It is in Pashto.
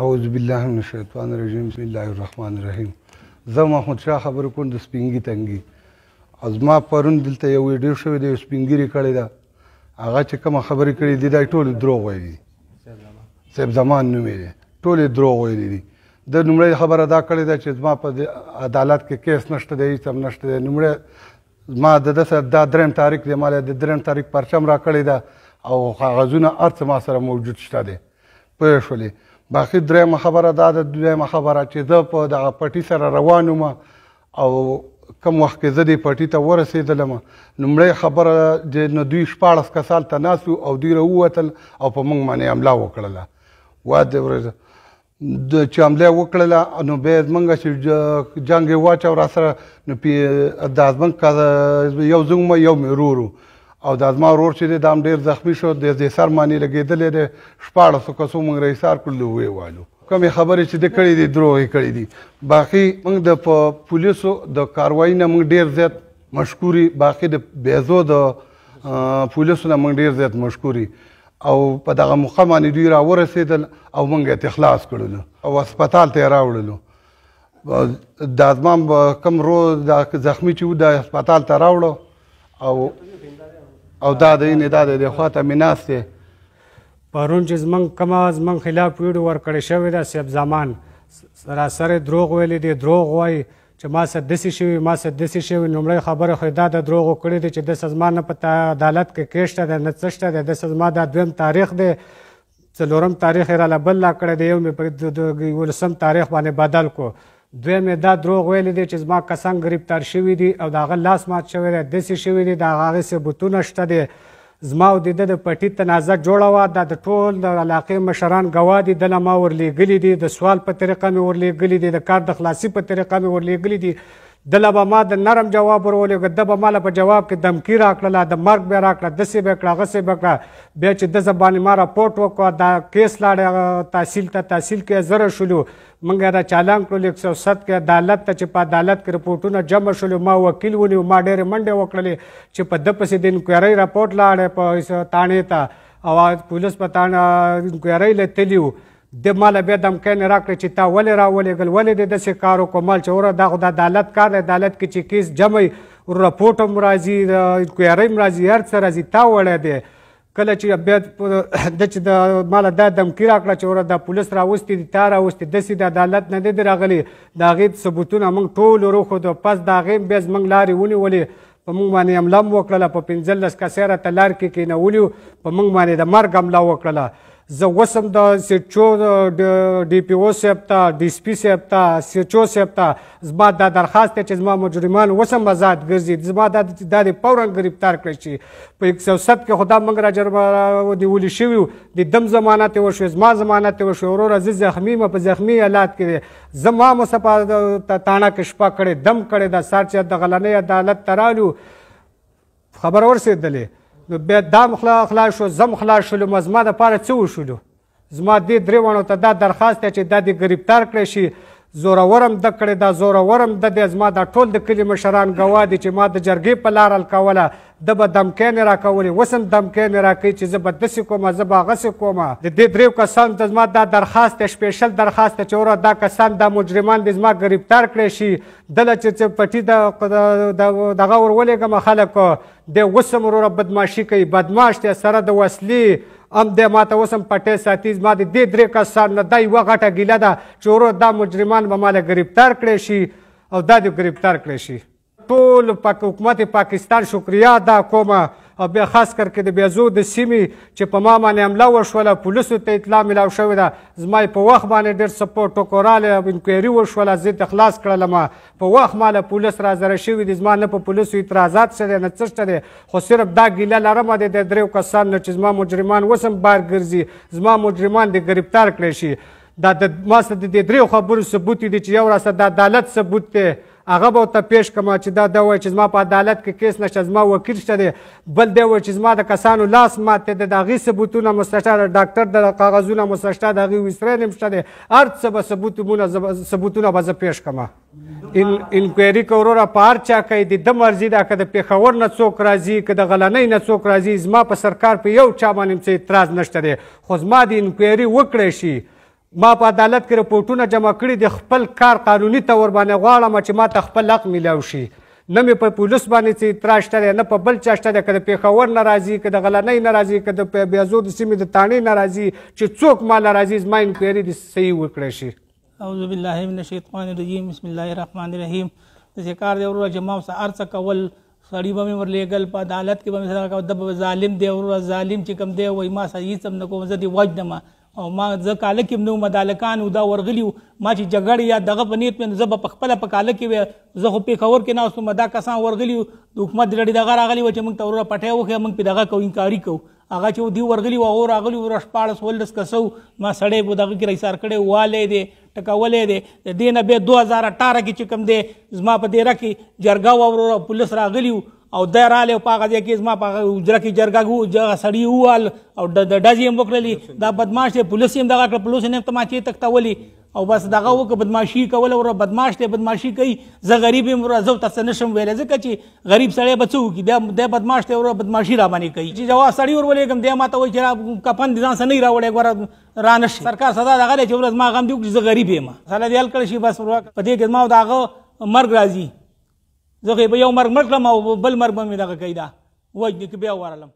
اعوذ بالله من الشیطان الرجیم بسم الله الرحمن الرحیم زه محمد شاه خبر کوم د سپینګي تنګي ازما پرون دلته یو ویډیو شوی دی سپینګری کړی دا هغه چې کوم خبرې کړې دي دا ټول دروغ وایي صاحب زمان نومې دي ټول دروغ وایي دي د نمړې خبره دا کړې ده چې زما په عدالت کې کیس نشته دی سم نشته دی نمړې ما د دسه دا دریم تاریخ دی مال د دریم تاریخ پرچم را کړی دا او کاغذونه ارڅ ما سره موجود شته دي پوه شولې باقي درېمه خبره دا ده دویمه خبره چې زه په دغه پټي سره روان وم او کم وخت کې زه دې پټي ته ورسېدلم لومړۍ خبره چې نو دوی شپاړس کسان ته ناست او دوی راووتل او په موږ باندې حمله وکړله واده ورځ د چامله وکړله نو به زمونږ چې جنگ واچو را سره نو پی د ازمن کا یو زنګ یو مرورو او د ازما ورور چې دی دا هم ډېر زخمي شو د زیسر مانې لګېدلی دی شپاړسو کسو موږ رئیسار کړلو وې والو کومې خبرې چې د کړې دي دروغ یې کړې دي باقي موږ د په پولیسو د کاروایی نه موږ ډېر زیات مشکوري باقي د بیزو د پولیسو نه موږ ډېر زیات مشکوري او په دغه موقع باندې دوی راورسېدل او موږ یې تخلاص کړلو او هسپتال ته یې راوړلو د ازمام کم رو د زخمی چې و د هسپتال ته راوړو او او دا د نه دا د خواته مناسته پرون چې زمنګ کما زمنګ خلاف ویډیو ورکړی شوی دا سیب زمان سراسر دروغ ویلې دی دروغ وای چې ما سره دسی شوی ما سره دسی شوی لومړی خبره خو دا د دروغ کړی دی چې د سازمان نه پتا عدالت کې کېشته ده نه څشته ده د سازمان د دویم تاریخ دی څلورم تاریخ را لبل لا کړی دی یو مې په ولسم تاریخ باندې بدل کو دوی مې دا دروغ ویل دي چې زما کسان گرفتار شوي دي او دا غل لاس مات شوی دی دسی شوی دی دا هغه ثبوتونه شته دي زما او د د پټی تنازع جوړه دا د ټول د علاقې مشران غوا دي د ما ورلېګلې دي د سوال په طریقه مې ورلېګلې دي د کار د خلاصي په طریقه مې ورلېګلې دي دله به ما د نرم جواب ورولېږه ده به ماله په جواب کې دمکي راکړله د مرګ بیا راکړه دسې به یې کړه هغسې به کړه بیا چې ده زبانې ما راپورټ وکړه دا کیس لاړې تحصیل ته تحصیل کې زره شولو موږ یې راچالان کړلو یو سل ست کې عدالت ته چې په عدالت کې رپورټونه جمع شولو ما وکیل ونیو ما ډېرې منډې وکړلې چې په ده پسې د انکوایرۍ راپورټ لاړې په تاڼې ته او پولیس په تاڼه انکوایرۍ لتلی وو د مال بیا دمکه نه راکړي چې تا ولې راولېږل ولې دې داسې کار وکړو مال چې وره دا خو د عدالت کار دی عدالت کې چې کیس جمعی رپورټ هم راځي انکوایرۍ هم راځي هر څه راځي تا وړی دی کله چې بیا د چې د مال دا دمکی راکړه چې وره دا پولیس راوستي دي تا راوستي داسې د عدالت نه دی دی راغلی د هغې ثبوتونه موږ ټول وروښودو پس د هغې بیا زموږ لارې ونیولې په موږ باندې حمله هم وکړله په پنځلس کسیره ته لار کې کینولي په موږ باندې د مرګ حمله وکړله زه وسم د سچو ډي پی او سیب ته ډي سي پی سیب ته سچو سیب ته زما دا درخواست چې زما مجرمان وسم آزاد ګرځي زما دا د پورن گرفتار کړی شي په 107 کې خدا منګ را جرمه دی ولي شوی د دم ضمانت وشو زما ضمانت وشو ورور عزیز زخمی م په زخمی حالات کې زما مصفه تاڼه کشپا کړي دم کړي د سارچ د غلنې عدالت ترالو خبر ورسېدلې نو بیا دا مخلا خلاص شو زم خلاص شول مزما د پاره څه وشولو زما دې درې وانو ته دا درخواست ته چې دا دې گرفتار کړی شي زورورم د کړې دا زورورم د دې زما دا ټول د کلي مشران ګوا دي چې ما د جرګې په لار الکوله د به دمکې نه راکولې اوس هم دمکې نه راکوي چې زه به داسې کوم زه به هغسې کوم د دې دریو کسانو ته زما دا درخواست دی سپیشل درخواست دی چې وروره دا کسان دا مجرمان دې زما ګرفتار کړی شي دله چې پټي دغه ورولېږم خلک دی اوس هم وروره بدماشي کوي بدماش دی سره د وسلې هم دی ما ته اوس هم پټی ساتي زما د دې درې کسان نه دا یوه غټه ګیله ده چې ورور دا مجرمان به ماله ګرفتار کړی شي او دا دې ګرفتار کړی شي ټول پاک حکومت پاکستان شکریا ادا کومه او بیا خاص کر کې د بیزو د سیمې چې په ما باندې حمله وشوله پولیسو ته اطلاع ملاو شوې ده زما په وخت باندې ډېر سپورټ وکړاله انکوایري وشوله زه تخلاص کړلم په وخت ماله پولیس را زره شوي دي زما نه په پولیسو اعتراضات شته نه څه شته خو صرف دا ګیله لرم د دریو کسان نه چې زما مجرمان وسم بار ګرځي زما مجرمان د گرفتار کړی شي دا د ما سره د دریو خبرو ثبوت دي چې یو راسه د عدالت ثبوت دی هغه به ورته پیش کړم چې دا دا وایي چې زما په عدالت کې کیس نشته زما وکیل شته دی بل دی وایي چې زما د کسانو لاس مات دی د هغې ثبوتونه مو شته د ډاکټر د کاغذونه مو شته د هغې ویسرین هم شته دی هر څه به ثبوتونه ثبوتونه به زه پیش کړم انکوایري که وروره په هر چا کوي د ده مرضي ده که د پېښور نه څوک راځي که د غلنۍ نه څوک راځي زما په سرکار په یو چا باندې هم څه اعتراض نشته دی خو زما د انکوایري وکړی شي ما په عدالت کې رپورټونه جمع کړي د خپل کار قانوني تور باندې غواړم چې ما ته خپل حق میلاو شي نه مې په پولیس باندې څه اعتراض شته نه په بل چا شته که د پیښور نه راځي که د غلنۍ نه راځي که د بیازو د سیمې د تاڼې نه راځي چې څوک ما نه راځي زما انکوایري د صحیح وکړی شي اعوذ بالله من الشیطان الرجیم بسم الله الرحمن الرحیم داسې کار دی وروره جمع سه هر څه کول سړي به مې ورلېږل په عدالت کې به مې صدقه کوه ده ظالم دی وروره ظالم چې کوم دی وایي ما سه هېڅ هم نه کوم زه دې وجدمه او ما زه کاله کې نو مدالکان او دا ورغلی ما چې جګړې یا دغه په نیت مې زه به پخپله په کاله کې زه خو پیښور کې ناست وم دا کسان ورغلي د حکومت لړې دغه راغلي و چې موږ ته وروره پټۍ وښیه موږ پې دغه کوو انکاري کوو هغه چې دی ورغلي و هغو راغلي وره شپاړس ولس کسو ما سړی به دغه کې راایسار کړی والی دی ټکولې دی د دې نه بیا دوه هزار اټاره کې چې کوم دی زما په دیره کې جرګه واوروره پولیس راغلي وو او د رااله په هغه ځای کې زما په اجره کې جرګه وو جګه سړی ووال او د ډزې هم وکړلې دا بدمعاش دی پولیس هم دغه کړ پولیس نه ته ما چې تک تولي او بس دغه وکړه بدمعاشي کول او بدمعاش دی بدمعاشي کوي زه غریب یم زه تاسو نشم ویلی ځکه چې غریب سړی به څه وکړي بیا دی بدمعاش دی او بدمعاشي را باندې کوي چې جواب سړی ورولېږم دی ما ته وایي چې کفن دې ځان سره نه راوړی ګوره را نشي سرکار صدا دغه دی چې ورځ ما غم دی وکړي زه غریب یم مسله دې حل کړی شي بس په دې کې زما دغه مرګ راځي زه خو به یو مرګ مړ کړم او بل مرګ به مې دغه کوي دا وجنې که بیا ورغلم